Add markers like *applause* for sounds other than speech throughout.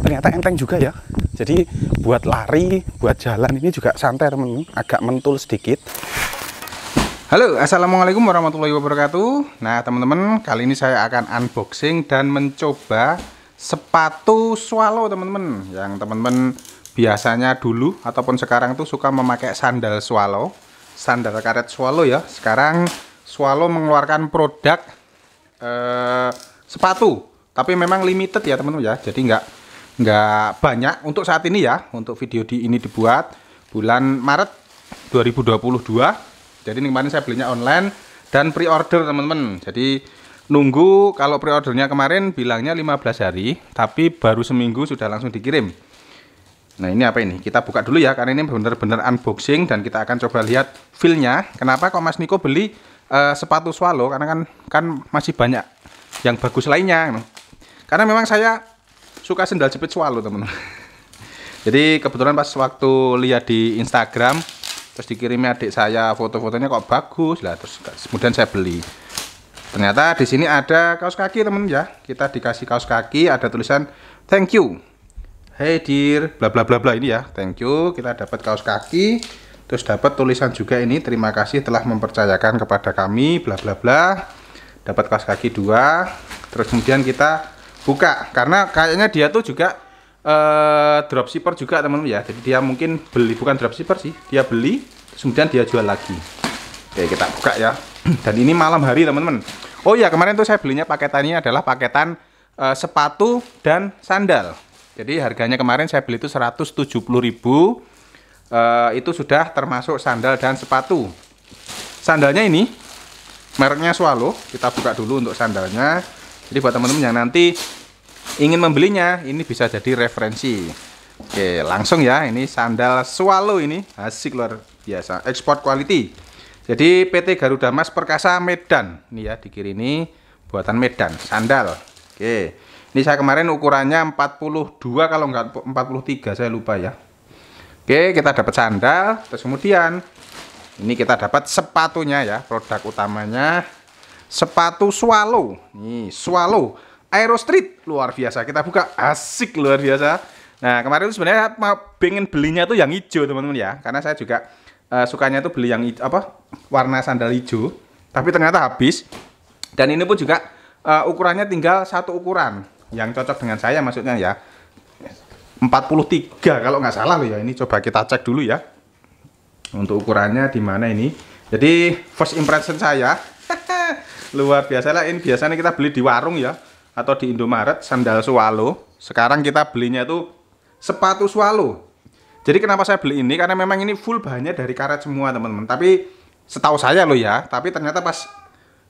ternyata enteng juga ya jadi buat lari buat jalan ini juga santai temen agak mentul sedikit Halo assalamualaikum warahmatullahi wabarakatuh nah teman-teman kali ini saya akan unboxing dan mencoba sepatu swallow teman-teman yang teman-teman biasanya dulu ataupun sekarang tuh suka memakai sandal swallow sandal karet swallow ya sekarang swallow mengeluarkan produk eh, sepatu tapi memang limited ya teman-teman ya jadi nggak nggak banyak untuk saat ini ya untuk video di ini dibuat bulan Maret 2022 jadi ini kemarin saya belinya online dan pre-order teman-teman jadi nunggu kalau pre-ordernya kemarin bilangnya 15 hari tapi baru seminggu sudah langsung dikirim nah ini apa ini kita buka dulu ya karena ini benar-benar unboxing dan kita akan coba lihat feelnya kenapa kok Mas Niko beli uh, sepatu swallow karena kan kan masih banyak yang bagus lainnya gitu. karena memang saya suka sendal jepit swallow teman-teman *laughs* jadi kebetulan pas waktu lihat di Instagram terus dikirimi adik saya foto-fotonya kok bagus lah terus kemudian saya beli ternyata di sini ada kaos kaki temen ya kita dikasih kaos kaki ada tulisan thank you hey dear bla bla bla bla ini ya thank you kita dapat kaos kaki terus dapat tulisan juga ini terima kasih telah mempercayakan kepada kami bla bla bla dapat kaos kaki dua terus kemudian kita buka karena kayaknya dia tuh juga uh, dropshipper juga teman-teman ya jadi dia mungkin beli bukan dropshipper sih dia beli kemudian dia jual lagi oke kita buka ya *clears throat* dan ini malam hari teman-teman oh ya kemarin tuh saya belinya paketannya adalah paketan uh, sepatu dan sandal jadi harganya kemarin saya beli itu 170.000 uh, eh, itu sudah termasuk sandal dan sepatu sandalnya ini mereknya Swallow kita buka dulu untuk sandalnya jadi buat teman-teman yang nanti ingin membelinya ini bisa jadi referensi oke langsung ya ini sandal swallow ini asik luar biasa ekspor quality jadi PT Garuda Mas Perkasa Medan ini ya di kiri ini buatan Medan sandal oke ini saya kemarin ukurannya 42 kalau enggak 43 saya lupa ya oke kita dapat sandal terus kemudian ini kita dapat sepatunya ya produk utamanya sepatu swallow. Nih, swallow. Aero Street luar biasa. Kita buka asik luar biasa. Nah, kemarin itu sebenarnya mau pengen belinya tuh yang hijau, teman-teman ya. Karena saya juga uh, sukanya tuh beli yang apa? warna sandal hijau. Tapi ternyata habis. Dan ini pun juga uh, ukurannya tinggal satu ukuran yang cocok dengan saya maksudnya ya. 43 kalau nggak salah loh ya. Ini coba kita cek dulu ya. Untuk ukurannya di mana ini? Jadi first impression saya *laughs* Luar biasa lah. Ini biasanya kita beli di warung ya. Atau di Indomaret, sandal swallow. Sekarang kita belinya itu sepatu swallow. Jadi kenapa saya beli ini? Karena memang ini full bahannya dari karet semua teman-teman. Tapi setahu saya loh ya. Tapi ternyata pas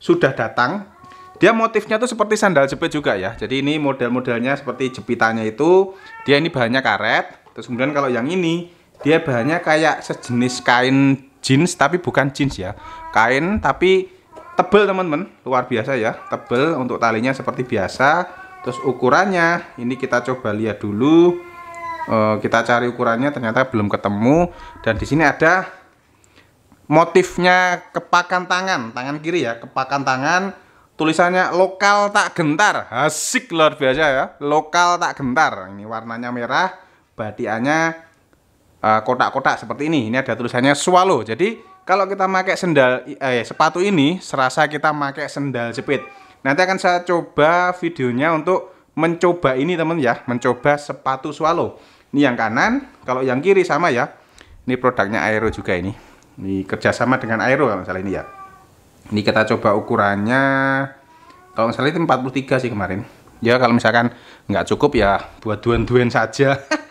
sudah datang, dia motifnya tuh seperti sandal jepit juga ya. Jadi ini model-modelnya seperti jepitannya itu. Dia ini bahannya karet. Terus kemudian kalau yang ini, dia bahannya kayak sejenis kain jeans tapi bukan jeans ya. Kain tapi tebel teman-teman luar biasa ya tebel untuk talinya seperti biasa terus ukurannya ini kita coba lihat dulu e, kita cari ukurannya ternyata belum ketemu dan di sini ada motifnya kepakan tangan tangan kiri ya kepakan tangan tulisannya lokal tak gentar asik luar biasa ya lokal tak gentar ini warnanya merah batiannya Eh, kotak-kotak uh, seperti ini. Ini ada tulisannya swallow. Jadi kalau kita pakai sendal eh, sepatu ini serasa kita pakai sendal jepit. Nanti akan saya coba videonya untuk mencoba ini teman ya, mencoba sepatu swallow. Ini yang kanan, kalau yang kiri sama ya. Ini produknya Aero juga ini. Ini kerjasama dengan Aero kalau misalnya ini ya. Ini kita coba ukurannya kalau misalnya itu 43 sih kemarin. Ya kalau misalkan nggak cukup ya buat duen-duen saja. *laughs*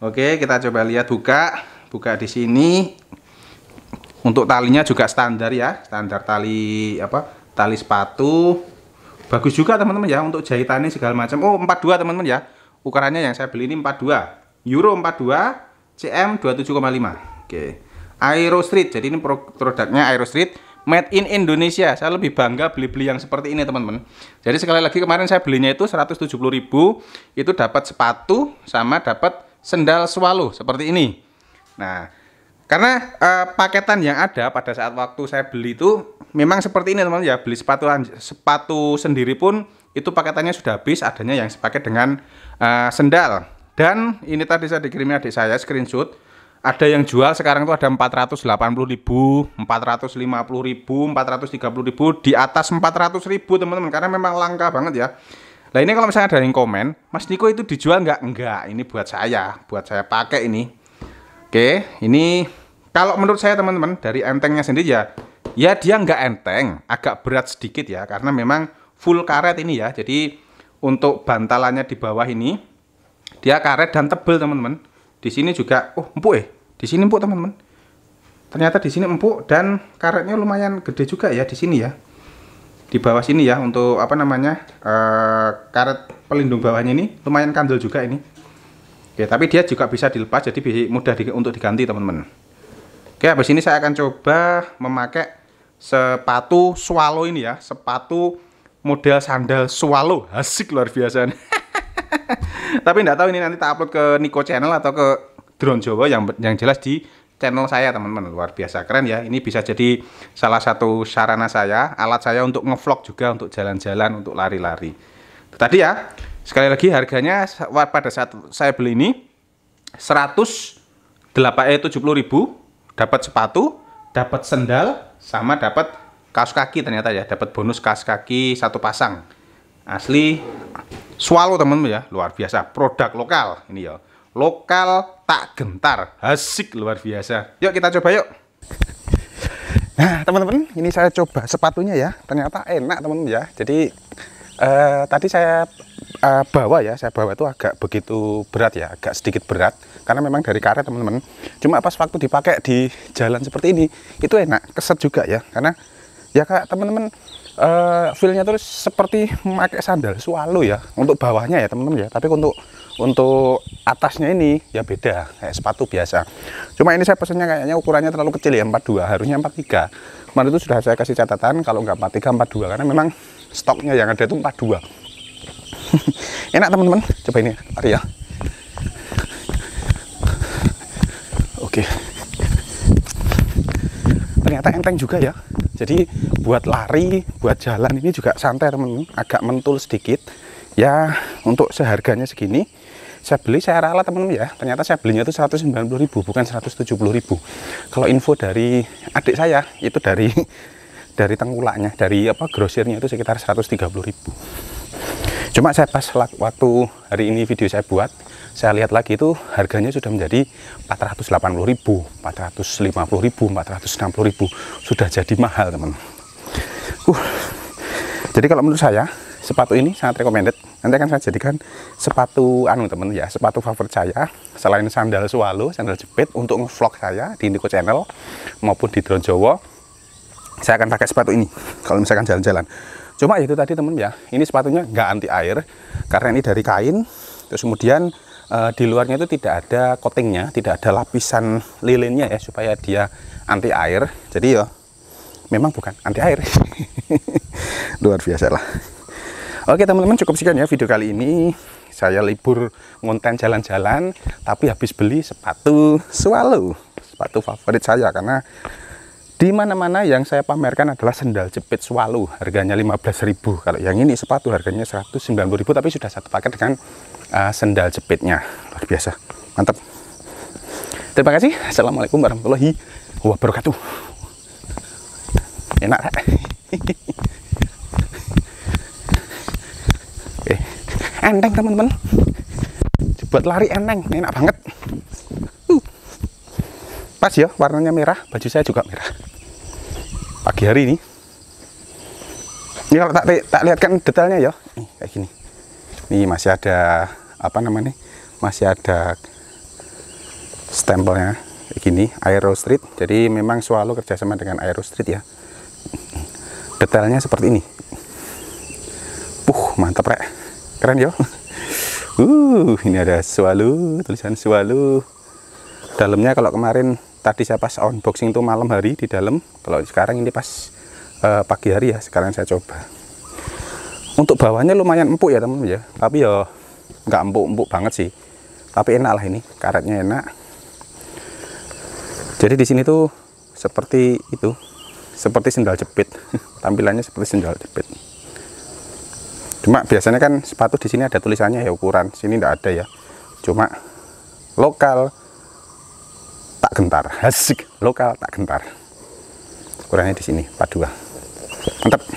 Oke, kita coba lihat buka. Buka di sini. Untuk talinya juga standar ya, standar tali apa? Tali sepatu. Bagus juga teman-teman ya untuk jahitannya segala macam. Oh, 42 teman-teman ya. Ukurannya yang saya beli ini 42. Euro 42, CM 27,5. Oke. Aero Street. Jadi ini produknya Aero Street made in Indonesia. Saya lebih bangga beli-beli yang seperti ini, teman-teman. Jadi sekali lagi kemarin saya belinya itu 170.000 itu dapat sepatu sama dapat sendal swallow seperti ini. Nah, karena e, paketan yang ada pada saat waktu saya beli itu memang seperti ini teman-teman ya, beli sepatu sepatu sendiri pun itu paketannya sudah habis, adanya yang sepaket dengan e, sendal. Dan ini tadi saya dikirimin adik saya screenshot ada yang jual sekarang tuh ada 480 ribu, 450 ribu, 430 ribu, di atas 400 ribu teman-teman karena memang langka banget ya Nah ini kalau misalnya ada yang komen, Mas Niko itu dijual nggak? Nggak, ini buat saya, buat saya pakai ini. Oke, ini kalau menurut saya teman-teman dari entengnya sendiri ya, ya dia nggak enteng, agak berat sedikit ya, karena memang full karet ini ya. Jadi untuk bantalannya di bawah ini, dia karet dan tebel teman-teman. Di sini juga, oh empuk eh, di sini empuk teman-teman. Ternyata di sini empuk dan karetnya lumayan gede juga ya di sini ya di bawah sini ya untuk apa namanya uh, karet pelindung bawahnya ini lumayan kandel juga ini oke tapi dia juga bisa dilepas jadi mudah di, untuk diganti teman-teman oke habis ini saya akan coba memakai sepatu swallow ini ya sepatu model sandal swallow asik luar biasa nih *laughs* tapi nggak tahu ini nanti tak upload ke Niko channel atau ke drone Jawa yang yang jelas di channel saya teman-teman luar biasa keren ya ini bisa jadi salah satu sarana saya alat saya untuk ngevlog juga untuk jalan-jalan untuk lari-lari tadi ya sekali lagi harganya pada saat saya beli ini 100 delapan eh, ribu dapat sepatu dapat sendal sama dapat kaos kaki ternyata ya dapat bonus kaos kaki satu pasang asli swallow teman-teman ya luar biasa produk lokal ini ya lokal tak gentar. Asik luar biasa. Yuk kita coba yuk. Nah, teman-teman, ini saya coba sepatunya ya. Ternyata enak, teman-teman ya. Jadi uh, tadi saya uh, bawa ya, saya bawa itu agak begitu berat ya, agak sedikit berat karena memang dari karet, teman-teman. Cuma pas waktu dipakai di jalan seperti ini, itu enak, keset juga ya. Karena ya kak teman-teman uh, feelnya terus seperti memakai sandal sualu ya untuk bawahnya ya teman-teman ya tapi untuk untuk atasnya ini ya beda kayak sepatu biasa cuma ini saya pesennya kayaknya ukurannya terlalu kecil ya 42 harusnya 43 kemarin itu sudah saya kasih catatan kalau nggak 43 42 karena memang stoknya yang ada itu 42 *laughs* enak teman-teman coba ini mari ya. oke ternyata enteng juga ya jadi buat lari buat jalan ini juga santai teman-teman agak mentul sedikit ya untuk seharganya segini saya beli saya ralat teman-teman ya ternyata saya belinya itu 190.000 bukan 170.000 kalau info dari adik saya itu dari *laughs* dari tengkulaknya dari apa grosirnya itu sekitar 130.000 cuma saya pas waktu hari ini video saya buat saya lihat lagi itu harganya sudah menjadi 480.000 450.000 460.000 sudah jadi mahal teman uh jadi kalau menurut saya sepatu ini sangat recommended nanti akan saya jadikan sepatu anu temen ya sepatu favorit saya selain sandal swallow sandal jepit untuk vlog saya di Indigo Channel maupun di Drone Jawa saya akan pakai sepatu ini kalau misalkan jalan-jalan cuma ya itu tadi temen ya ini sepatunya nggak anti air karena ini dari kain terus kemudian e, di luarnya itu tidak ada coatingnya tidak ada lapisan lilinnya ya supaya dia anti air jadi ya memang bukan anti air *laughs* luar biasa lah Oke teman-teman cukup sekian ya video kali ini. Saya libur ngonten jalan-jalan tapi habis beli sepatu swallow. Sepatu favorit saya karena di mana-mana yang saya pamerkan adalah sendal jepit swallow harganya 15.000 kalau yang ini sepatu harganya 190.000 tapi sudah satu paket dengan uh, sendal jepitnya luar biasa mantap terima kasih assalamualaikum warahmatullahi wabarakatuh enak *laughs* enteng teman-teman buat lari enteng enak banget uh. pas ya warnanya merah baju saya juga merah pagi hari ini ini kalau tak, tak kan detailnya ya kayak gini ini masih ada apa namanya masih ada stempelnya kayak gini Aero Street jadi memang Swallow kerjasama dengan Aero Street ya detailnya seperti ini uh mantap rek keren ya uh ini ada Swalu tulisan Swalu dalamnya kalau kemarin tadi saya pas unboxing tuh malam hari di dalam kalau sekarang ini pas uh, pagi hari ya sekarang saya coba untuk bawahnya lumayan empuk ya teman ya tapi ya nggak empuk-empuk banget sih tapi enak lah ini karetnya enak jadi di sini tuh seperti itu seperti sendal jepit *laughs* tampilannya seperti sendal jepit cuma biasanya kan sepatu di sini ada tulisannya ya ukuran sini tidak ada ya cuma lokal tak gentar *laughs* asik lokal tak gentar ukurannya di sini 42 mantap